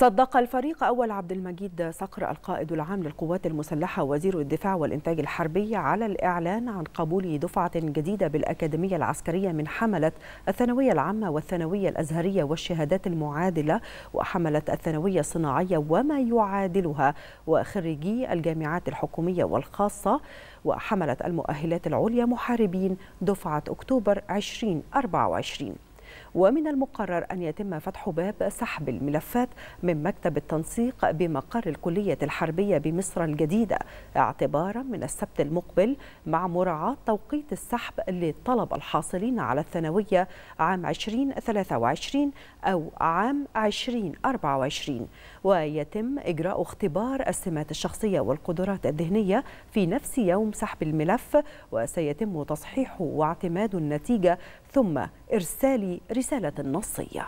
صدق الفريق أول عبد المجيد صقر القائد العام للقوات المسلحة وزير الدفاع والإنتاج الحربي على الإعلان عن قبول دفعة جديدة بالأكاديمية العسكرية من حملة الثانوية العامة والثانوية الأزهرية والشهادات المعادلة وحملة الثانوية الصناعية وما يعادلها وخريجي الجامعات الحكومية والخاصة وحملة المؤهلات العليا محاربين دفعة أكتوبر 2024 ومن المقرر أن يتم فتح باب سحب الملفات من مكتب التنسيق بمقر الكلية الحربية بمصر الجديدة اعتبارا من السبت المقبل مع مراعاة توقيت السحب للطلبة الحاصلين على الثانوية عام 2023 أو عام 2024 ويتم إجراء اختبار السمات الشخصية والقدرات الذهنية في نفس يوم سحب الملف وسيتم تصحيحه واعتماد النتيجة ثم إرسال رسالة نصية